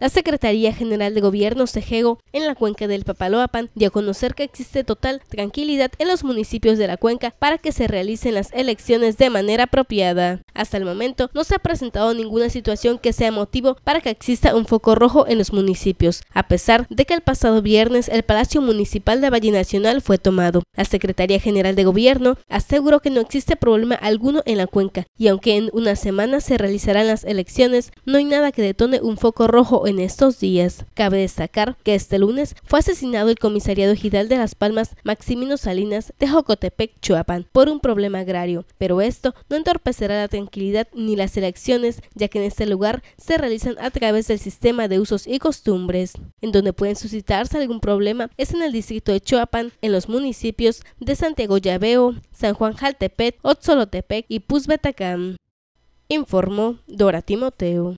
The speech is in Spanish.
La Secretaría General de Gobierno cejego en la cuenca del Papaloapan dio a conocer que existe total tranquilidad en los municipios de la cuenca para que se realicen las elecciones de manera apropiada. Hasta el momento no se ha presentado ninguna situación que sea motivo para que exista un foco rojo en los municipios, a pesar de que el pasado viernes el Palacio Municipal de Valle Nacional fue tomado. La Secretaría General de Gobierno aseguró que no existe problema alguno en la cuenca y aunque en una semana se realizarán las elecciones, no hay nada que detone un foco rojo en estos días. Cabe destacar que este lunes fue asesinado el comisariado Gidal de Las Palmas, Maximino Salinas, de Jocotepec, Chuapán, por un problema agrario, pero esto no entorpecerá la atención ni las elecciones, ya que en este lugar se realizan a través del sistema de usos y costumbres. En donde pueden suscitarse algún problema es en el distrito de Choapan, en los municipios de Santiago Llaveo, San Juan Jaltepet, Otzolotepec y Puzbetacán. Informó Dora Timoteo.